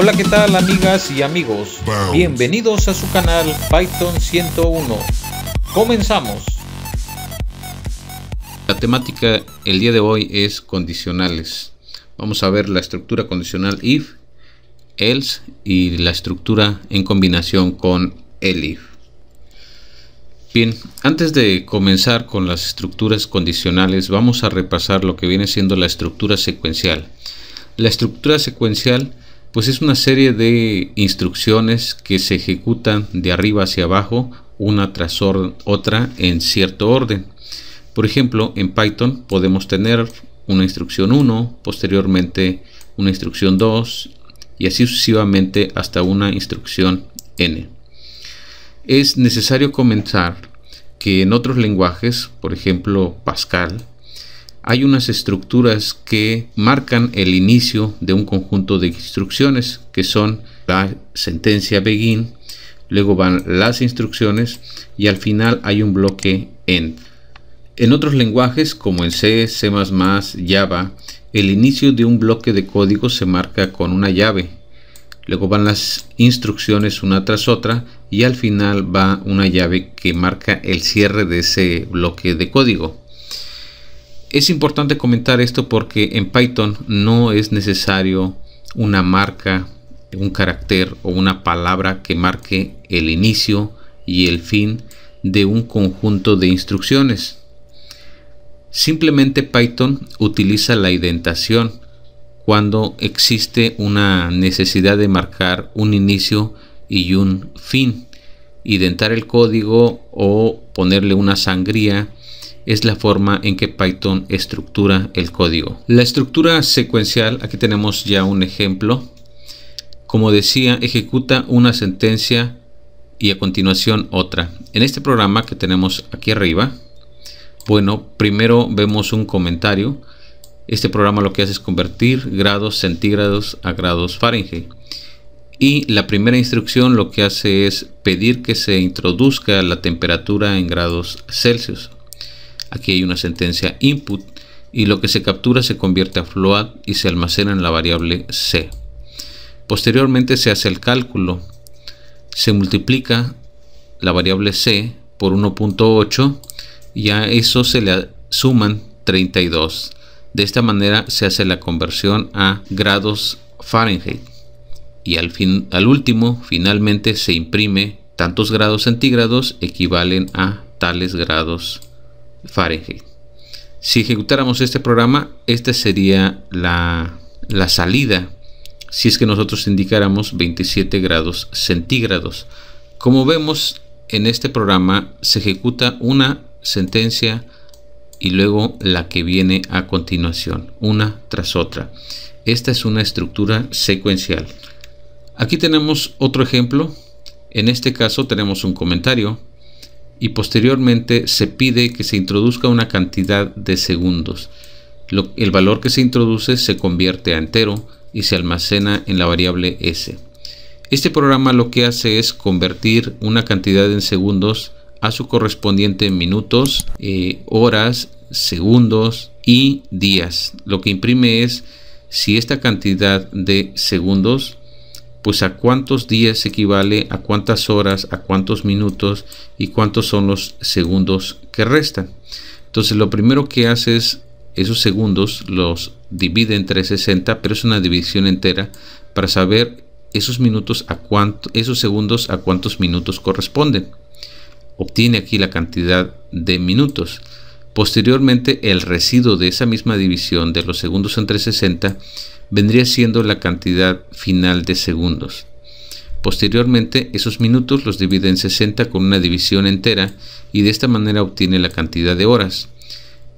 Hola, ¿qué tal amigas y amigos? Bienvenidos a su canal Python 101. Comenzamos. La temática el día de hoy es condicionales. Vamos a ver la estructura condicional if, else y la estructura en combinación con el if. Bien, antes de comenzar con las estructuras condicionales, vamos a repasar lo que viene siendo la estructura secuencial. La estructura secuencial pues es una serie de instrucciones que se ejecutan de arriba hacia abajo, una tras otra en cierto orden. Por ejemplo, en Python podemos tener una instrucción 1, posteriormente una instrucción 2 y así sucesivamente hasta una instrucción n. Es necesario comenzar que en otros lenguajes, por ejemplo Pascal, hay unas estructuras que marcan el inicio de un conjunto de instrucciones que son la sentencia begin, luego van las instrucciones y al final hay un bloque end. En otros lenguajes como en C, C++, Java, el inicio de un bloque de código se marca con una llave. Luego van las instrucciones una tras otra y al final va una llave que marca el cierre de ese bloque de código. Es importante comentar esto porque en Python no es necesario una marca, un carácter o una palabra que marque el inicio y el fin de un conjunto de instrucciones. Simplemente Python utiliza la indentación cuando existe una necesidad de marcar un inicio y un fin. Identar el código o ponerle una sangría es la forma en que Python estructura el código. La estructura secuencial, aquí tenemos ya un ejemplo. Como decía, ejecuta una sentencia y a continuación otra. En este programa que tenemos aquí arriba, bueno, primero vemos un comentario. Este programa lo que hace es convertir grados centígrados a grados Fahrenheit. Y la primera instrucción lo que hace es pedir que se introduzca la temperatura en grados Celsius. Aquí hay una sentencia input y lo que se captura se convierte a float y se almacena en la variable c. Posteriormente se hace el cálculo. Se multiplica la variable c por 1.8 y a eso se le suman 32. De esta manera se hace la conversión a grados Fahrenheit y al, al último finalmente se imprime tantos grados centígrados equivalen a tales grados Fahrenheit. Si ejecutáramos este programa, esta sería la, la salida si es que nosotros indicáramos 27 grados centígrados. Como vemos en este programa se ejecuta una sentencia y luego la que viene a continuación, una tras otra. Esta es una estructura secuencial. Aquí tenemos otro ejemplo. En este caso tenemos un comentario y posteriormente se pide que se introduzca una cantidad de segundos. el valor que se introduce se convierte a entero y se almacena en la variable s. Este programa lo que hace es convertir una cantidad en segundos a su correspondiente minutos, eh, horas, segundos y días. Lo que imprime es si esta cantidad de segundos pues a cuántos días equivale a cuántas horas, a cuántos minutos y cuántos son los segundos que restan. Entonces lo primero que hace es esos segundos los divide entre 60, pero es una división entera para saber esos minutos a cuánto, esos segundos a cuántos minutos corresponden. Obtiene aquí la cantidad de minutos. Posteriormente, el residuo de esa misma división de los segundos entre 60 vendría siendo la cantidad final de segundos. Posteriormente, esos minutos los divide en 60 con una división entera y de esta manera obtiene la cantidad de horas.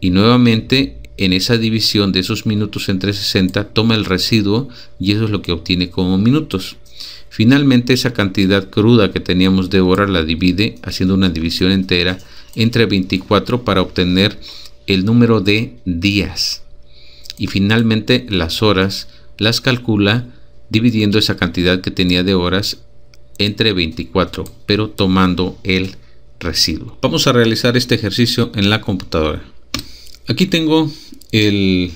Y nuevamente, en esa división de esos minutos entre 60, toma el residuo y eso es lo que obtiene como minutos. Finalmente, esa cantidad cruda que teníamos de horas la divide haciendo una división entera entre 24 para obtener el número de días y finalmente las horas las calcula dividiendo esa cantidad que tenía de horas entre 24, pero tomando el residuo. Vamos a realizar este ejercicio en la computadora. Aquí tengo el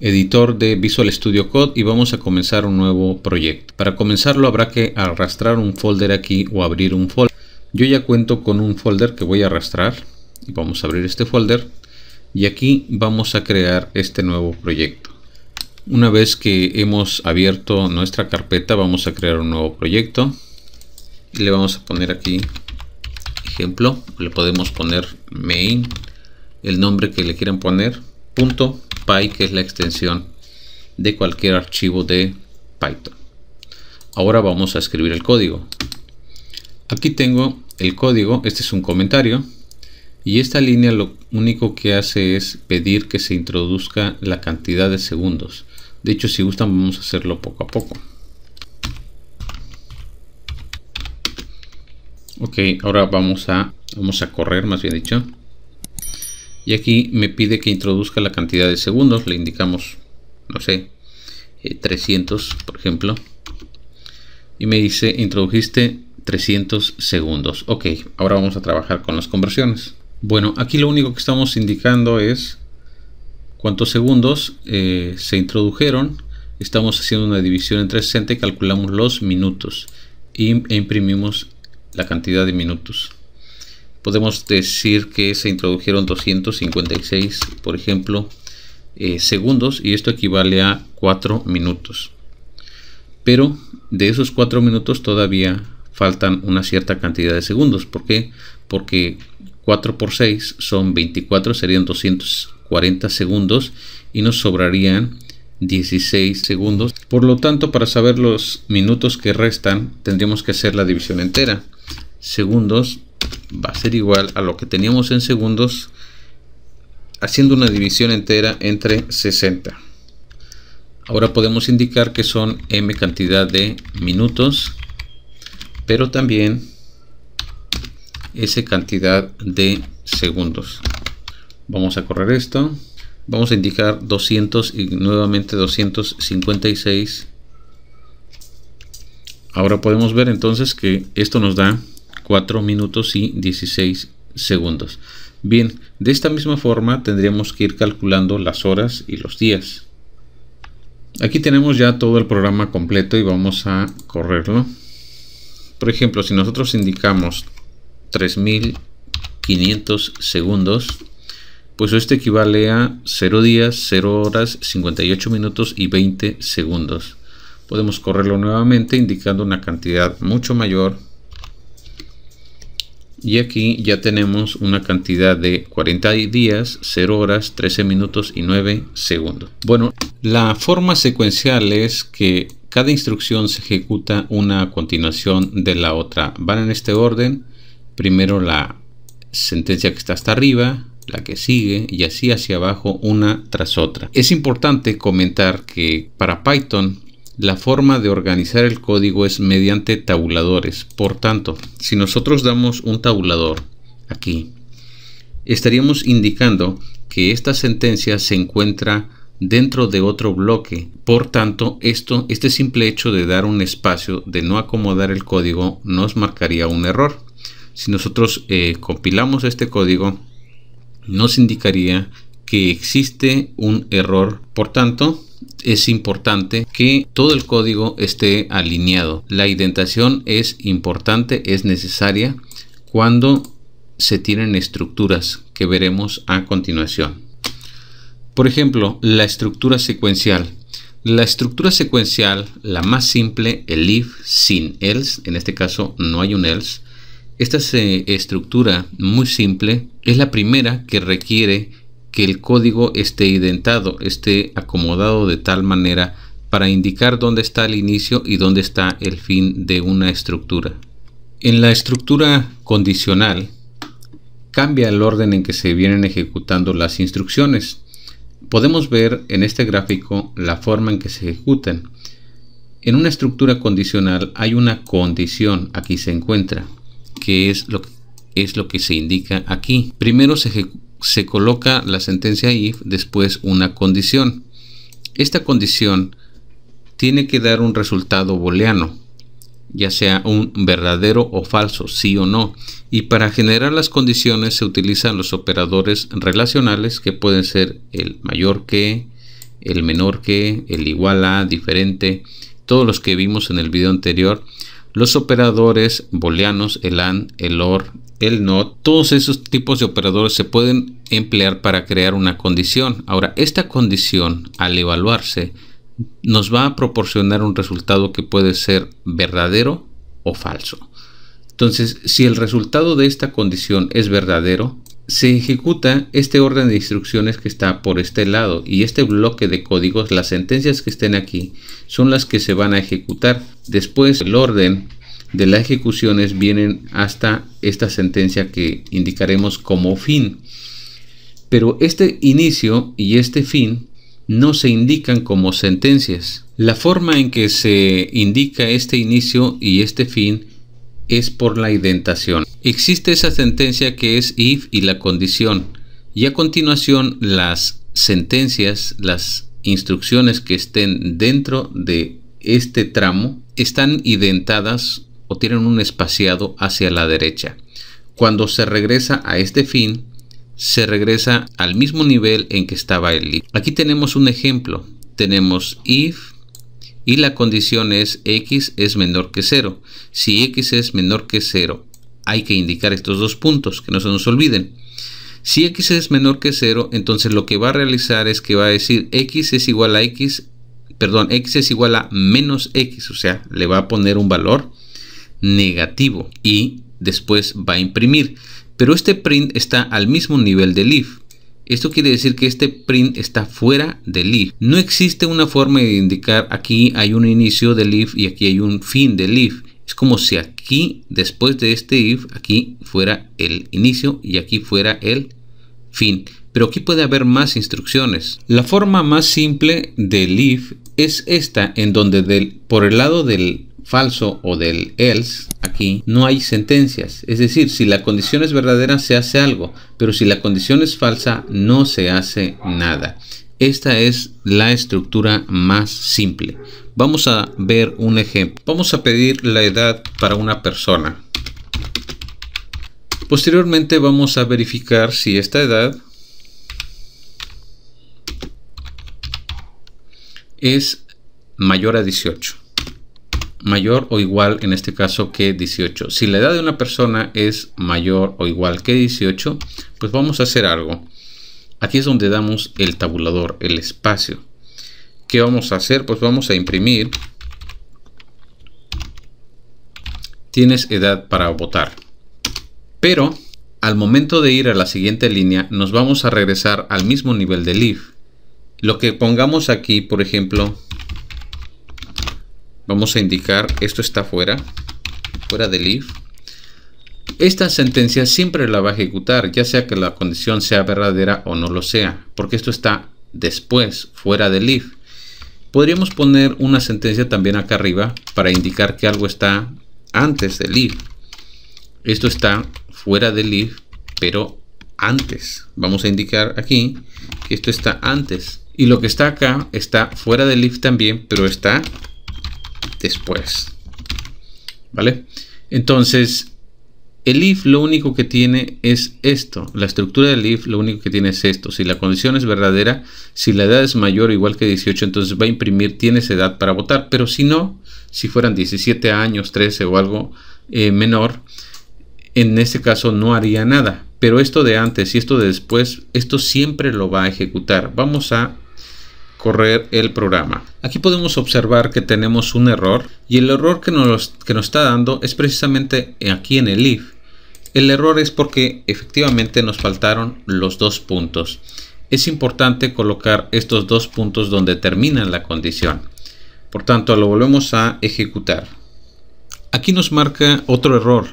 editor de Visual Studio Code y vamos a comenzar un nuevo proyecto. Para comenzarlo habrá que arrastrar un folder aquí o abrir un folder. Yo ya cuento con un folder que voy a arrastrar. Vamos a abrir este folder y aquí vamos a crear este nuevo proyecto. Una vez que hemos abierto nuestra carpeta vamos a crear un nuevo proyecto y le vamos a poner aquí ejemplo, le podemos poner main, el nombre que le quieran poner, punto .py que es la extensión de cualquier archivo de Python. Ahora vamos a escribir el código. Aquí tengo el código, este es un comentario y esta línea lo único que hace es pedir que se introduzca la cantidad de segundos. De hecho, si gustan, vamos a hacerlo poco a poco. Ok, ahora vamos a, vamos a correr, más bien dicho. Y aquí me pide que introduzca la cantidad de segundos. Le indicamos, no sé, 300, eh, por ejemplo. Y me dice, introdujiste 300 segundos. Ok, ahora vamos a trabajar con las conversiones. Bueno, aquí lo único que estamos indicando es cuántos segundos eh, se introdujeron. Estamos haciendo una división entre 60 y calculamos los minutos e imprimimos la cantidad de minutos. Podemos decir que se introdujeron 256, por ejemplo, eh, segundos y esto equivale a 4 minutos. Pero de esos 4 minutos todavía faltan una cierta cantidad de segundos. ¿Por qué? Porque 4 por 6 son 24, serían 240 segundos y nos sobrarían 16 segundos. Por lo tanto, para saber los minutos que restan, tendríamos que hacer la división entera. Segundos va a ser igual a lo que teníamos en segundos haciendo una división entera entre 60. Ahora podemos indicar que son m cantidad de minutos, pero también esa cantidad de segundos. Vamos a correr esto. Vamos a indicar 200 y nuevamente 256. Ahora podemos ver entonces que esto nos da 4 minutos y 16 segundos. Bien, de esta misma forma tendríamos que ir calculando las horas y los días. Aquí tenemos ya todo el programa completo y vamos a correrlo. Por ejemplo, si nosotros indicamos 3500 segundos, pues esto equivale a 0 días, 0 horas, 58 minutos y 20 segundos. Podemos correrlo nuevamente indicando una cantidad mucho mayor. Y aquí ya tenemos una cantidad de 40 días, 0 horas, 13 minutos y 9 segundos. Bueno, la forma secuencial es que cada instrucción se ejecuta una a continuación de la otra. Van en este orden primero la sentencia que está hasta arriba, la que sigue y así hacia abajo una tras otra. Es importante comentar que para Python la forma de organizar el código es mediante tabuladores. Por tanto, si nosotros damos un tabulador aquí, estaríamos indicando que esta sentencia se encuentra dentro de otro bloque. Por tanto, esto, este simple hecho de dar un espacio, de no acomodar el código, nos marcaría un error si nosotros eh, compilamos este código, nos indicaría que existe un error. Por tanto, es importante que todo el código esté alineado. La indentación es importante, es necesaria cuando se tienen estructuras que veremos a continuación. Por ejemplo, la estructura secuencial. La estructura secuencial, la más simple, el if, sin, else, en este caso no hay un else, esta eh, estructura muy simple es la primera que requiere que el código esté identado, esté acomodado de tal manera para indicar dónde está el inicio y dónde está el fin de una estructura. En la estructura condicional, cambia el orden en que se vienen ejecutando las instrucciones. Podemos ver en este gráfico la forma en que se ejecutan. En una estructura condicional hay una condición, aquí se encuentra es lo, es lo que se indica aquí. Primero se, se coloca la sentencia if, después una condición. Esta condición tiene que dar un resultado booleano, ya sea un verdadero o falso, sí o no. Y para generar las condiciones se utilizan los operadores relacionales que pueden ser el mayor que, el menor que, el igual a, diferente, todos los que vimos en el video anterior los operadores booleanos, el AND, el OR, el NOT, todos esos tipos de operadores se pueden emplear para crear una condición. Ahora, esta condición, al evaluarse, nos va a proporcionar un resultado que puede ser verdadero o falso. Entonces, si el resultado de esta condición es verdadero, se ejecuta este orden de instrucciones que está por este lado y este bloque de códigos, las sentencias que estén aquí, son las que se van a ejecutar. Después el orden de las ejecuciones vienen hasta esta sentencia que indicaremos como fin. Pero este inicio y este fin no se indican como sentencias. La forma en que se indica este inicio y este fin es por la indentación. Existe esa sentencia que es if y la condición. Y a continuación las sentencias, las instrucciones que estén dentro de este tramo están identadas o tienen un espaciado hacia la derecha. Cuando se regresa a este fin, se regresa al mismo nivel en que estaba el if. Aquí tenemos un ejemplo. Tenemos if, y la condición es x es menor que 0. Si x es menor que 0, hay que indicar estos dos puntos, que no se nos olviden. Si x es menor que 0, entonces lo que va a realizar es que va a decir x es igual a x, perdón, x es igual a menos x, o sea, le va a poner un valor negativo y después va a imprimir. Pero este print está al mismo nivel del if. Esto quiere decir que este print está fuera del if. No existe una forma de indicar aquí hay un inicio del if y aquí hay un fin del if. Es como si aquí, después de este if, aquí fuera el inicio y aquí fuera el fin. Pero aquí puede haber más instrucciones. La forma más simple del if es esta, en donde del, por el lado del falso o del else, aquí no hay sentencias. Es decir, si la condición es verdadera se hace algo, pero si la condición es falsa no se hace nada. Esta es la estructura más simple. Vamos a ver un ejemplo. Vamos a pedir la edad para una persona. Posteriormente vamos a verificar si esta edad es mayor a 18 mayor o igual en este caso que 18. Si la edad de una persona es mayor o igual que 18, pues vamos a hacer algo. Aquí es donde damos el tabulador, el espacio. ¿Qué vamos a hacer? Pues vamos a imprimir. Tienes edad para votar. Pero al momento de ir a la siguiente línea, nos vamos a regresar al mismo nivel del if. Lo que pongamos aquí, por ejemplo, vamos a indicar esto está fuera, fuera del if. Esta sentencia siempre la va a ejecutar, ya sea que la condición sea verdadera o no lo sea, porque esto está después, fuera del if. Podríamos poner una sentencia también acá arriba para indicar que algo está antes del if. Esto está fuera del if, pero antes. Vamos a indicar aquí que esto está antes. Y lo que está acá está fuera del if también, pero está después. ¿Vale? Entonces, el if lo único que tiene es esto. La estructura del if lo único que tiene es esto. Si la condición es verdadera, si la edad es mayor o igual que 18, entonces va a imprimir tienes edad para votar. Pero si no, si fueran 17 años, 13 o algo eh, menor, en este caso no haría nada. Pero esto de antes y esto de después, esto siempre lo va a ejecutar. Vamos a correr el programa. Aquí podemos observar que tenemos un error y el error que nos, que nos está dando es precisamente aquí en el if. El error es porque efectivamente nos faltaron los dos puntos. Es importante colocar estos dos puntos donde termina la condición. Por tanto, lo volvemos a ejecutar. Aquí nos marca otro error.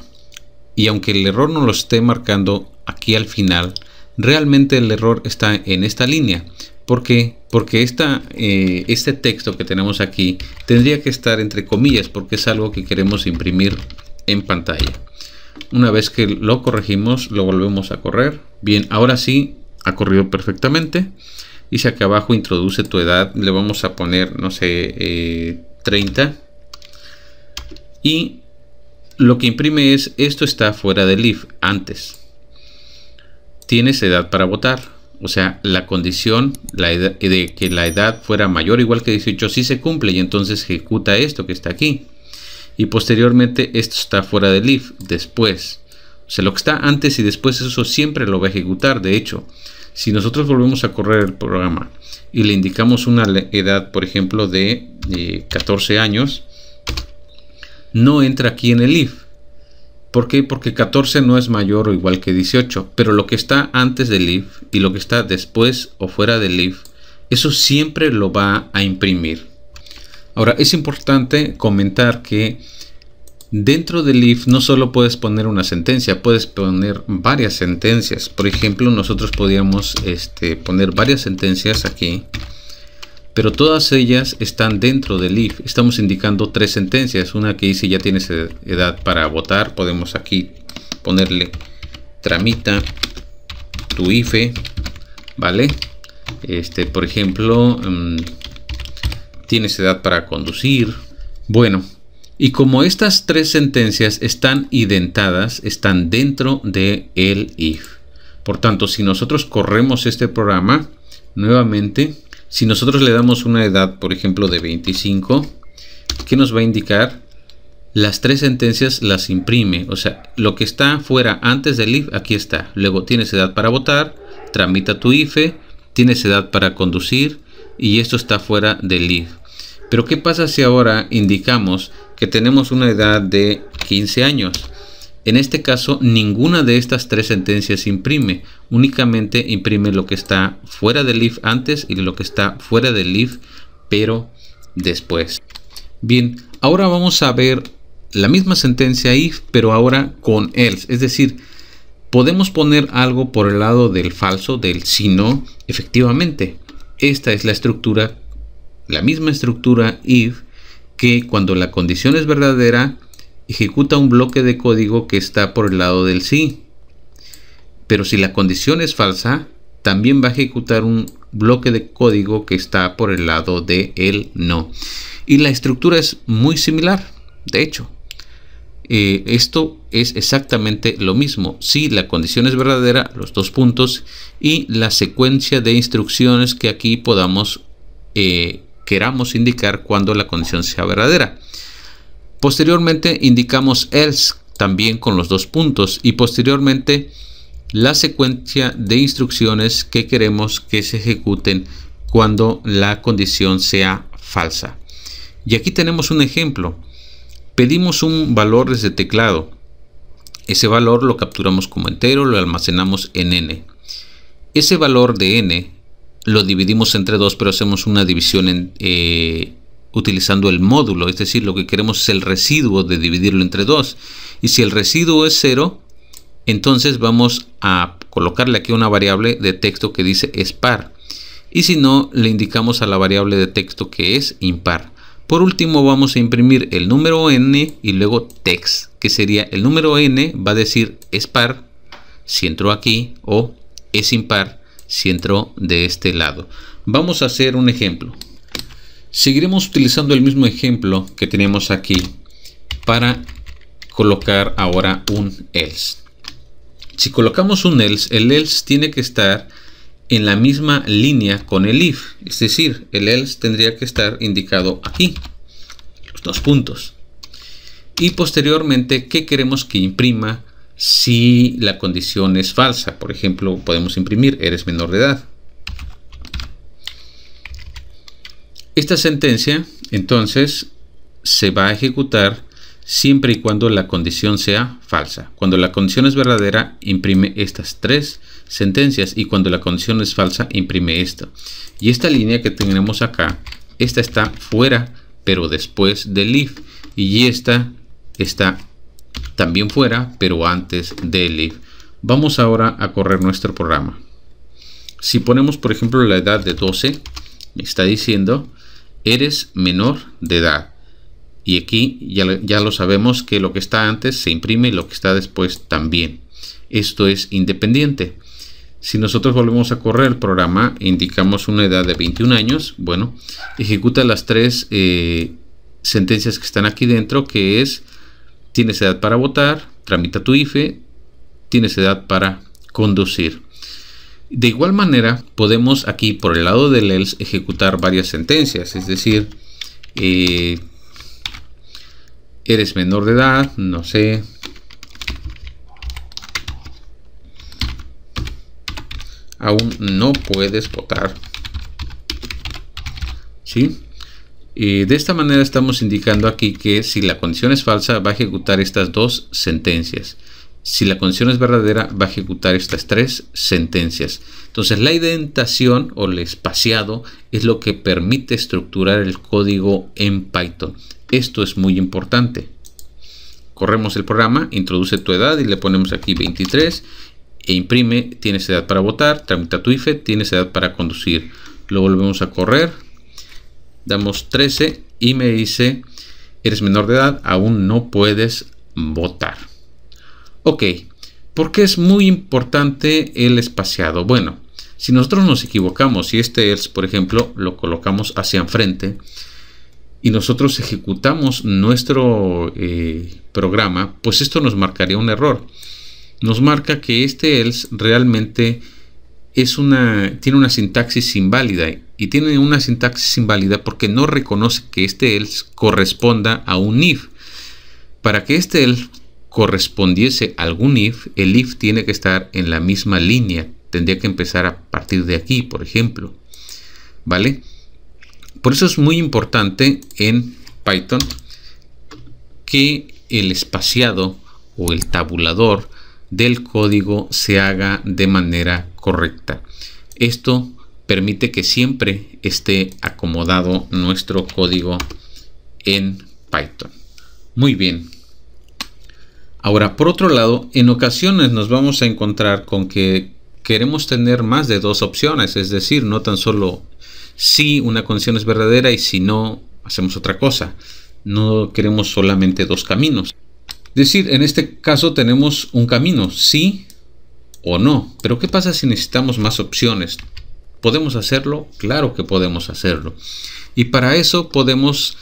Y aunque el error no lo esté marcando aquí al final, realmente el error está en esta línea. Porque porque eh, este texto que tenemos aquí tendría que estar entre comillas porque es algo que queremos imprimir en pantalla. Una vez que lo corregimos, lo volvemos a correr. Bien, ahora sí ha corrido perfectamente. Y Dice acá abajo introduce tu edad, le vamos a poner, no sé, 30. Eh, y lo que imprime es, esto está fuera del if antes. Tienes edad para votar o sea, la condición de que la edad fuera mayor igual que 18 si se cumple y entonces ejecuta esto que está aquí. Y posteriormente esto está fuera del if, después. O sea, lo que está antes y después eso siempre lo va a ejecutar. De hecho, si nosotros volvemos a correr el programa y le indicamos una edad, por ejemplo, de 14 eh, años, no entra aquí en el if ¿Por qué? Porque 14 no es mayor o igual que 18, pero lo que está antes del if y lo que está después o fuera del if, eso siempre lo va a imprimir. Ahora, es importante comentar que dentro del if no solo puedes poner una sentencia, puedes poner varias sentencias. Por ejemplo, nosotros podíamos este, poner varias sentencias aquí pero todas ellas están dentro del if. Estamos indicando tres sentencias. Una que dice ya tienes edad para votar. Podemos aquí ponerle tramita tu IFE, ¿vale? Este, por ejemplo, mm, tienes edad para conducir. Bueno, y como estas tres sentencias están identadas, están dentro de el if. Por tanto, si nosotros corremos este programa nuevamente, si nosotros le damos una edad, por ejemplo, de 25, ¿qué nos va a indicar? Las tres sentencias las imprime, o sea, lo que está fuera antes del IF, aquí está. Luego tienes edad para votar, tramita tu IFE, tienes edad para conducir y esto está fuera del IF. Pero ¿qué pasa si ahora indicamos que tenemos una edad de 15 años? En este caso, ninguna de estas tres sentencias imprime, únicamente imprime lo que está fuera del if antes y lo que está fuera del if pero después. Bien, ahora vamos a ver la misma sentencia if, pero ahora con else, es decir, podemos poner algo por el lado del falso, del si no. efectivamente. Esta es la estructura, la misma estructura if, que cuando la condición es verdadera, ejecuta un bloque de código que está por el lado del sí. Pero si la condición es falsa, también va a ejecutar un bloque de código que está por el lado de el no. Y la estructura es muy similar, de hecho. Eh, esto es exactamente lo mismo. Si la condición es verdadera, los dos puntos y la secuencia de instrucciones que aquí podamos eh, queramos indicar cuando la condición sea verdadera. Posteriormente indicamos else también con los dos puntos y posteriormente la secuencia de instrucciones que queremos que se ejecuten cuando la condición sea falsa. Y aquí tenemos un ejemplo. Pedimos un valor desde teclado. Ese valor lo capturamos como entero, lo almacenamos en n. Ese valor de n lo dividimos entre dos, pero hacemos una división en, eh, utilizando el módulo, es decir, lo que queremos es el residuo de dividirlo entre dos Y si el residuo es 0, entonces vamos a colocarle aquí una variable de texto que dice es par. Y si no, le indicamos a la variable de texto que es impar. Por último vamos a imprimir el número n y luego text, que sería el número n va a decir es par si entró aquí o es impar si entró de este lado. Vamos a hacer un ejemplo. Seguiremos utilizando el mismo ejemplo que tenemos aquí para colocar ahora un else. Si colocamos un else, el else tiene que estar en la misma línea con el if. Es decir, el else tendría que estar indicado aquí, los dos puntos. Y posteriormente, ¿qué queremos que imprima si la condición es falsa? Por ejemplo, podemos imprimir, eres menor de edad. Esta sentencia, entonces, se va a ejecutar siempre y cuando la condición sea falsa. Cuando la condición es verdadera, imprime estas tres sentencias y cuando la condición es falsa, imprime esto. Y esta línea que tenemos acá, esta está fuera, pero después del if. Y esta está también fuera, pero antes del if. Vamos ahora a correr nuestro programa. Si ponemos, por ejemplo, la edad de 12, me está diciendo eres menor de edad. Y aquí ya, lo sabemos que lo que está antes se imprime y lo que está después también. Esto es independiente. Si nosotros volvemos a correr el programa indicamos una edad de 21 años, bueno, ejecuta las tres eh, sentencias que están aquí dentro, que es, tienes edad para votar, tramita tu IFE, tienes edad para conducir. De igual manera, podemos aquí por el lado del else ejecutar varias sentencias, es decir, eh, eres menor de edad, no sé. Aún no puedes votar. ¿Sí? Eh, de esta manera estamos indicando aquí que si la condición es falsa va a ejecutar estas dos sentencias si la condición es verdadera, va a ejecutar estas tres sentencias. Entonces, la indentación o el espaciado es lo que permite estructurar el código en Python. Esto es muy importante. Corremos el programa, introduce tu edad y le ponemos aquí 23 e imprime, tienes edad para votar, tramita tu IFE, tienes edad para conducir. Lo volvemos a correr, damos 13 y me dice, eres menor de edad, aún no puedes votar. Ok, ¿por qué es muy importante el espaciado? Bueno, si nosotros nos equivocamos y este else, por ejemplo, lo colocamos hacia enfrente y nosotros ejecutamos nuestro eh, programa, pues esto nos marcaría un error. Nos marca que este else realmente es una, tiene una sintaxis inválida y tiene una sintaxis inválida porque no reconoce que este else corresponda a un if. Para que este else correspondiese algún if, el if tiene que estar en la misma línea. Tendría que empezar a partir de aquí, por ejemplo. ¿Vale? Por eso es muy importante en Python que el espaciado o el tabulador del código se haga de manera correcta. Esto permite que siempre esté acomodado nuestro código en Python. Muy bien, Ahora, por otro lado, en ocasiones nos vamos a encontrar con que queremos tener más de dos opciones, es decir, no tan solo si una condición es verdadera y si no, hacemos otra cosa. No queremos solamente dos caminos. Es decir, en este caso tenemos un camino, sí o no. Pero ¿qué pasa si necesitamos más opciones? ¿Podemos hacerlo? Claro que podemos hacerlo. Y para eso podemos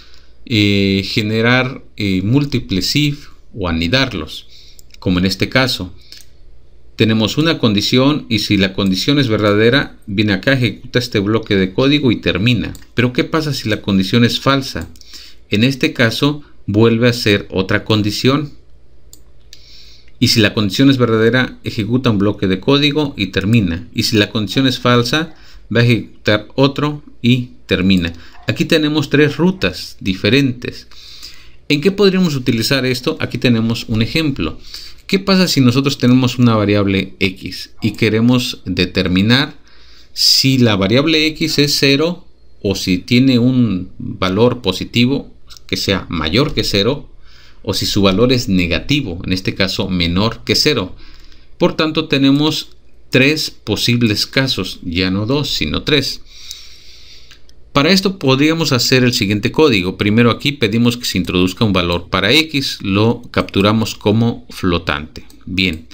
eh, generar eh, múltiples if, o anidarlos, como en este caso. Tenemos una condición y si la condición es verdadera, viene acá, ejecuta este bloque de código y termina. Pero ¿qué pasa si la condición es falsa? En este caso, vuelve a ser otra condición. Y si la condición es verdadera, ejecuta un bloque de código y termina. Y si la condición es falsa, va a ejecutar otro y termina. Aquí tenemos tres rutas diferentes. ¿En qué podríamos utilizar esto? Aquí tenemos un ejemplo. ¿Qué pasa si nosotros tenemos una variable x y queremos determinar si la variable x es 0 o si tiene un valor positivo que sea mayor que 0 o si su valor es negativo, en este caso menor que 0? Por tanto, tenemos tres posibles casos, ya no dos, sino tres. Para esto podríamos hacer el siguiente código. Primero aquí pedimos que se introduzca un valor para x, lo capturamos como flotante. Bien,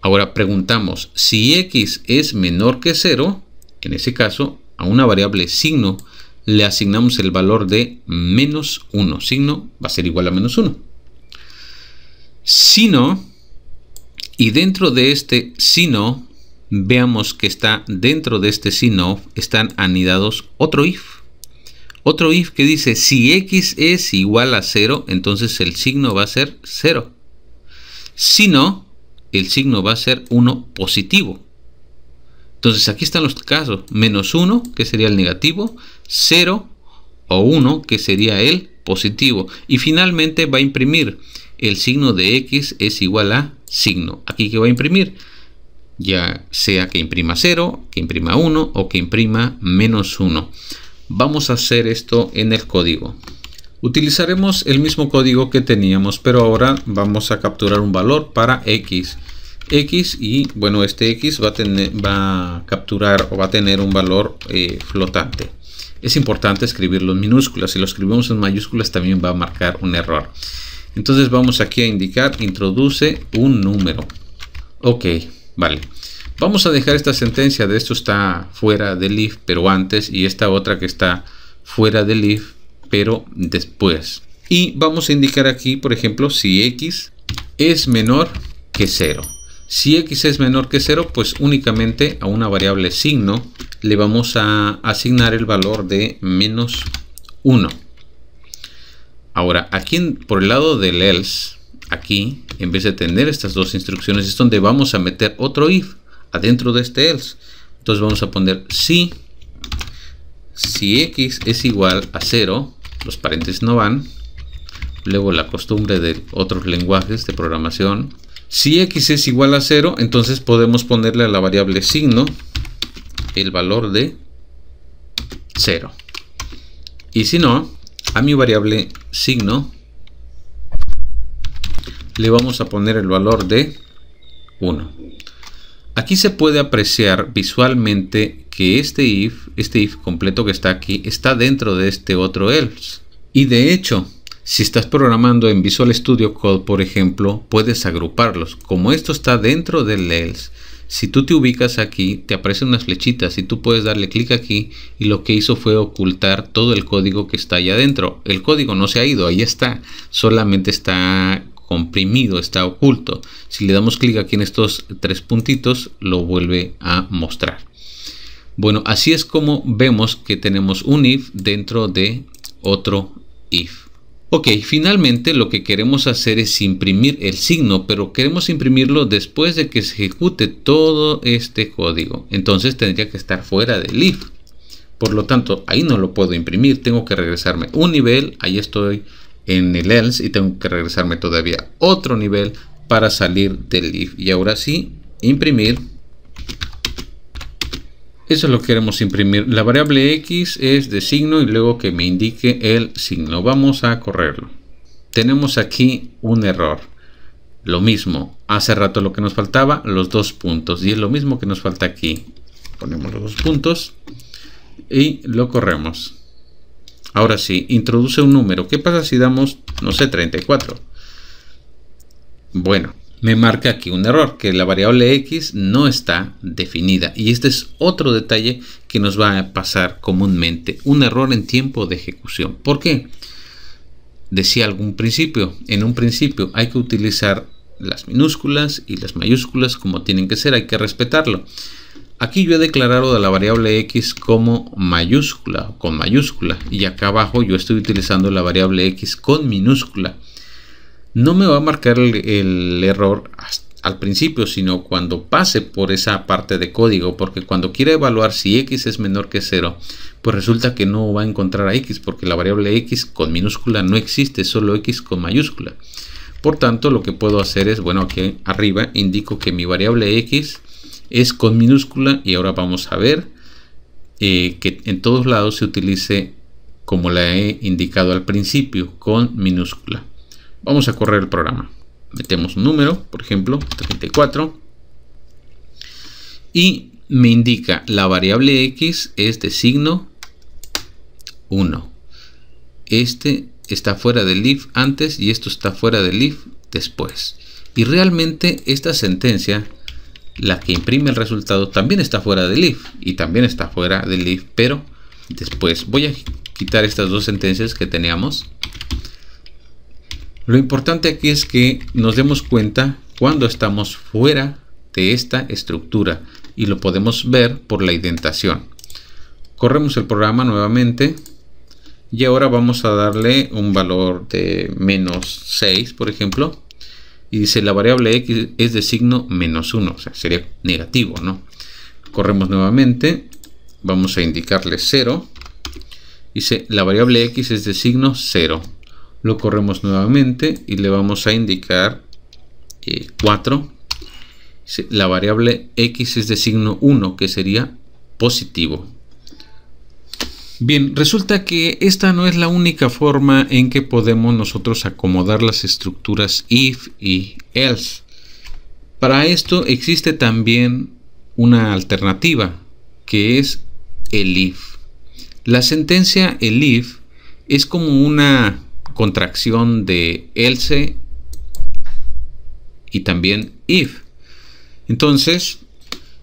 ahora preguntamos si x es menor que 0, en ese caso a una variable signo le asignamos el valor de menos 1. Signo va a ser igual a menos 1. Sino, y dentro de este sino, veamos que está dentro de este sino, están anidados otro if. Otro if que dice, si x es igual a 0, entonces el signo va a ser 0. Si no, el signo va a ser 1 positivo. Entonces aquí están los casos, menos 1, que sería el negativo, 0 o 1, que sería el positivo. Y finalmente va a imprimir el signo de x es igual a signo. Aquí que va a imprimir, ya sea que imprima 0, que imprima 1 o que imprima menos 1 vamos a hacer esto en el código utilizaremos el mismo código que teníamos pero ahora vamos a capturar un valor para x x y bueno este x va a tener va a capturar o va a tener un valor eh, flotante es importante escribirlo en minúsculas si lo escribimos en mayúsculas también va a marcar un error entonces vamos aquí a indicar introduce un número ok vale Vamos a dejar esta sentencia de esto está fuera del if, pero antes, y esta otra que está fuera del if, pero después. Y vamos a indicar aquí, por ejemplo, si x es menor que 0. Si x es menor que 0, pues únicamente a una variable signo le vamos a asignar el valor de menos 1. Ahora, aquí por el lado del else, aquí, en vez de tener estas dos instrucciones, es donde vamos a meter otro if adentro de este else. Entonces vamos a poner si, si x es igual a 0, los paréntesis no van. Luego la costumbre de otros lenguajes de programación. Si x es igual a 0, entonces podemos ponerle a la variable signo el valor de 0. Y si no, a mi variable signo le vamos a poner el valor de 1. Aquí se puede apreciar visualmente que este if, este if completo que está aquí, está dentro de este otro else. Y de hecho, si estás programando en Visual Studio Code, por ejemplo, puedes agruparlos. Como esto está dentro del else, si tú te ubicas aquí, te aparecen unas flechitas y tú puedes darle clic aquí y lo que hizo fue ocultar todo el código que está allá adentro. El código no se ha ido, ahí está, solamente está comprimido, está oculto. Si le damos clic aquí en estos tres puntitos, lo vuelve a mostrar. Bueno, así es como vemos que tenemos un if dentro de otro if. Ok, finalmente lo que queremos hacer es imprimir el signo, pero queremos imprimirlo después de que se ejecute todo este código. Entonces tendría que estar fuera del if. Por lo tanto, ahí no lo puedo imprimir, tengo que regresarme un nivel, ahí estoy en el else y tengo que regresarme todavía otro nivel para salir del if. Y ahora sí, imprimir. Eso es lo que queremos imprimir. La variable x es de signo y luego que me indique el signo. Vamos a correrlo. Tenemos aquí un error. Lo mismo. Hace rato lo que nos faltaba, los dos puntos. Y es lo mismo que nos falta aquí. Ponemos los dos puntos y lo corremos. Ahora sí, introduce un número. ¿Qué pasa si damos, no sé, 34? Bueno, me marca aquí un error, que la variable x no está definida. Y este es otro detalle que nos va a pasar comúnmente, un error en tiempo de ejecución. ¿Por qué? Decía algún principio, en un principio hay que utilizar las minúsculas y las mayúsculas como tienen que ser, hay que respetarlo. Aquí yo he declarado de la variable x como mayúscula, con mayúscula, y acá abajo yo estoy utilizando la variable x con minúscula. No me va a marcar el, error al principio, sino cuando pase por esa parte de código, porque cuando quiere evaluar si x es menor que 0, pues resulta que no va a encontrar a x, porque la variable x con minúscula no existe, solo x con mayúscula. Por tanto, lo que puedo hacer es, bueno, aquí arriba indico que mi variable x es con minúscula y ahora vamos a ver eh, que en todos lados se utilice como la he indicado al principio, con minúscula. Vamos a correr el programa. Metemos un número, por ejemplo, 34. Y me indica la variable x es de signo 1. Este está fuera del if antes y esto está fuera del if después. Y realmente esta sentencia la que imprime el resultado también está fuera del if y también está fuera del if, pero después voy a quitar estas dos sentencias que teníamos. Lo importante aquí es que nos demos cuenta cuando estamos fuera de esta estructura y lo podemos ver por la indentación. Corremos el programa nuevamente y ahora vamos a darle un valor de menos 6, por ejemplo y dice la variable x es de signo menos 1, o sea, sería negativo, ¿no? Corremos nuevamente, vamos a indicarle 0, dice la variable x es de signo 0, lo corremos nuevamente y le vamos a indicar 4, eh, dice, la variable x es de signo 1, que sería positivo, Bien, resulta que esta no es la única forma en que podemos nosotros acomodar las estructuras if y else. Para esto existe también una alternativa, que es el if. La sentencia el if es como una contracción de else y también if. Entonces,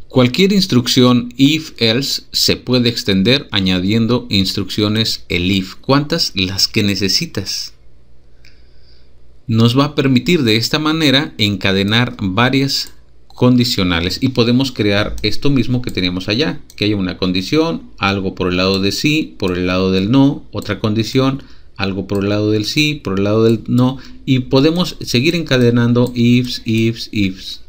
Cualquier instrucción if-else se puede extender añadiendo instrucciones el if, cuantas las que necesitas. Nos va a permitir de esta manera encadenar varias condicionales y podemos crear esto mismo que teníamos allá, que haya una condición, algo por el lado de sí, por el lado del no, otra condición, algo por el lado del sí, por el lado del no y podemos seguir encadenando ifs, ifs, ifs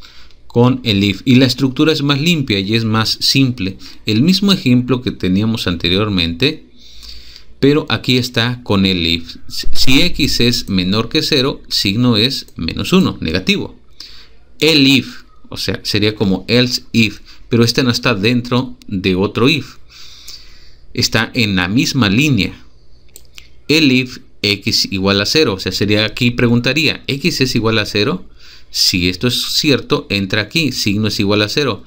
con el if y la estructura es más limpia y es más simple. El mismo ejemplo que teníamos anteriormente, pero aquí está con el if. Si x es menor que 0, signo es menos 1, negativo. El if, o sea, sería como else if, pero este no está dentro de otro if. Está en la misma línea. El if x igual a 0, o sea, sería aquí preguntaría, ¿x es igual a 0? Si esto es cierto, entra aquí, signo es igual a 0.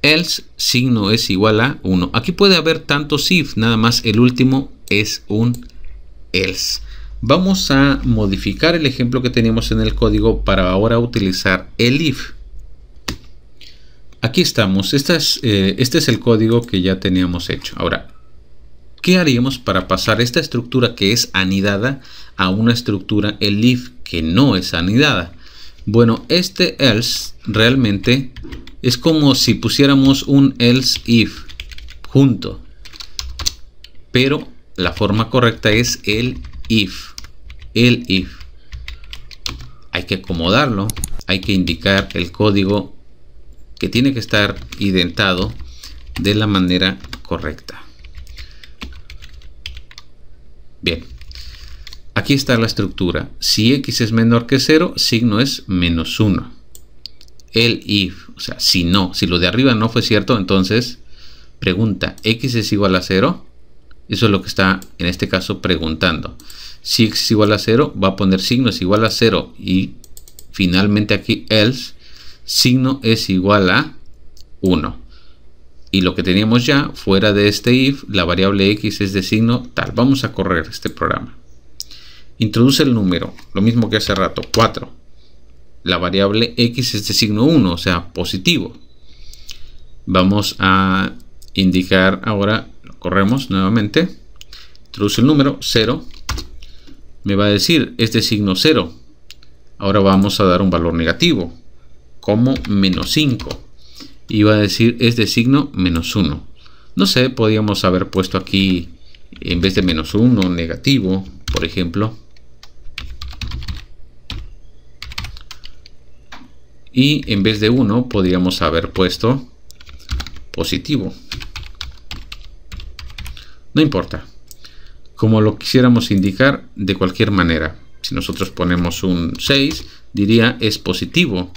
Else, signo es igual a 1. Aquí puede haber tantos if, nada más el último es un else. Vamos a modificar el ejemplo que teníamos en el código para ahora utilizar el if. Aquí estamos, este es, eh, este es el código que ya teníamos hecho. Ahora, ¿Qué haríamos para pasar esta estructura que es anidada a una estructura el if que no es anidada? Bueno, este else realmente es como si pusiéramos un else if junto. Pero la forma correcta es el if. El if. Hay que acomodarlo. Hay que indicar el código que tiene que estar identado de la manera correcta. Bien. Aquí está la estructura. Si x es menor que 0, signo es menos 1. El if, o sea, si no, si lo de arriba no fue cierto, entonces pregunta, ¿x es igual a 0? Eso es lo que está en este caso preguntando. Si x es igual a 0, va a poner signo es igual a 0 y finalmente aquí else, signo es igual a 1 y lo que teníamos ya fuera de este if, la variable x es de signo tal. Vamos a correr este programa. Introduce el número, lo mismo que hace rato, 4. La variable x es de signo 1, o sea, positivo. Vamos a indicar ahora, corremos nuevamente, introduce el número 0, me va a decir es de signo 0. Ahora vamos a dar un valor negativo, como menos 5. Y va a decir es de signo menos 1. No sé, podríamos haber puesto aquí en vez de menos 1 negativo, por ejemplo. y en vez de 1 podríamos haber puesto positivo. No importa. Como lo quisiéramos indicar de cualquier manera. Si nosotros ponemos un 6, diría es positivo.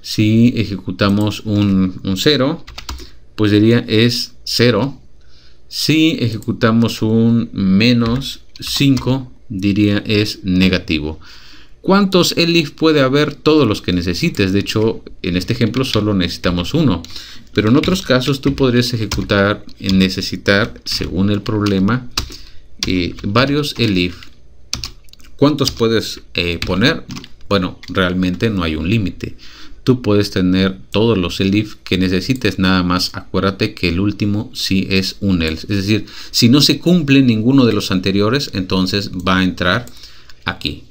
Si ejecutamos un, 0, pues diría es 0. Si ejecutamos un menos 5, diría es negativo. ¿Cuántos elif puede haber? Todos los que necesites. De hecho, en este ejemplo solo necesitamos uno. Pero en otros casos tú podrías ejecutar, necesitar, según el problema, eh, varios elif. ¿Cuántos puedes eh, poner? Bueno, realmente no hay un límite. Tú puedes tener todos los elif que necesites, nada más acuérdate que el último sí es un else. Es decir, si no se cumple ninguno de los anteriores, entonces va a entrar aquí.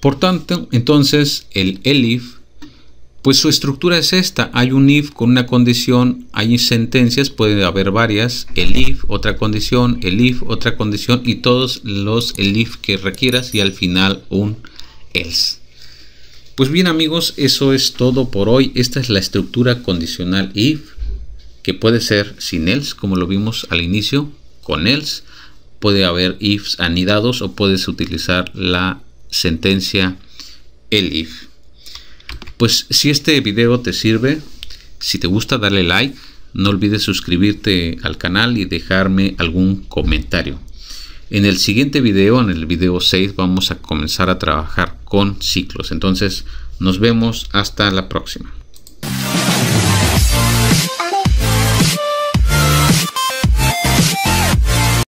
Por tanto, entonces el ELIF, pues su estructura es esta. Hay un IF con una condición, hay sentencias, puede haber varias, ELIF, otra condición, el IF, otra condición y todos los ELIF que requieras y al final un else. Pues bien amigos, eso es todo por hoy. Esta es la estructura condicional IF, que puede ser sin else, como lo vimos al inicio, con else. Puede haber IFs anidados o puedes utilizar la sentencia elif. Pues si este video te sirve, si te gusta dale like, no olvides suscribirte al canal y dejarme algún comentario. En el siguiente video, en el video 6, vamos a comenzar a trabajar con ciclos. Entonces, nos vemos hasta la próxima.